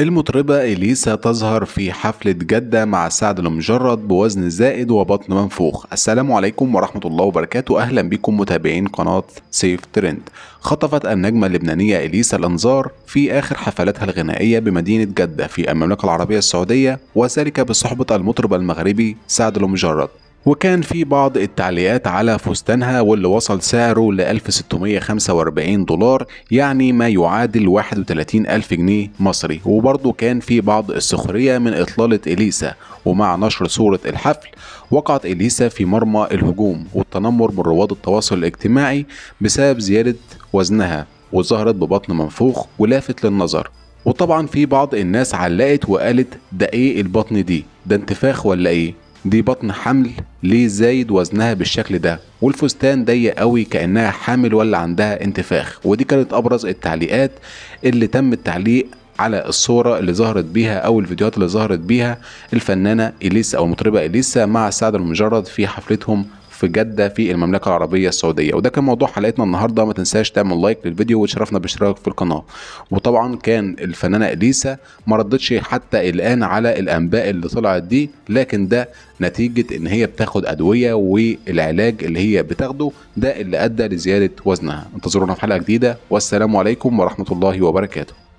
المطربة إليسا تظهر في حفلة جدة مع سعد المجرد بوزن زائد وبطن منفوخ السلام عليكم ورحمة الله وبركاته أهلا بكم متابعين قناة سيف ترند خطفت النجمة اللبنانية إليسا الأنظار في آخر حفلاتها الغنائية بمدينة جدة في المملكة العربية السعودية وذلك بصحبة المطرب المغربي سعد المجرد وكان في بعض التعليقات على فستانها واللي وصل سعره ل 1645 دولار يعني ما يعادل 31 ألف جنيه مصري وبرضه كان في بعض السخرية من إطلالة إليسا ومع نشر صورة الحفل وقعت إليسا في مرمى الهجوم والتنمر من رواد التواصل الاجتماعي بسبب زيادة وزنها وظهرت ببطن منفوخ ولافت للنظر وطبعا في بعض الناس علقت وقالت ده ايه البطن دي ده انتفاخ ولا ايه دي بطن حمل ليه زايد وزنها بالشكل ده والفستان ضيق قوي كانها حامل ولا عندها انتفاخ ودي كانت ابرز التعليقات اللي تم التعليق على الصورة اللي ظهرت بيها أو الفيديوهات اللي ظهرت بيها الفنانة إليسا أو المطربة إليسا مع سعد المجرد في حفلتهم في جدة في المملكة العربية السعودية وده كان موضوع حلقتنا النهاردة ما تنساش تعمل لايك للفيديو وتشرفنا باشتراك في القناة وطبعا كان الفنانة إليسا ما ردتش حتى الآن على الأنباء اللي طلعت دي لكن ده نتيجة إن هي بتاخد أدوية والعلاج اللي هي بتاخده ده اللي أدى لزيادة وزنها انتظرونا في حلقة جديدة والسلام عليكم ورحمة الله وبركاته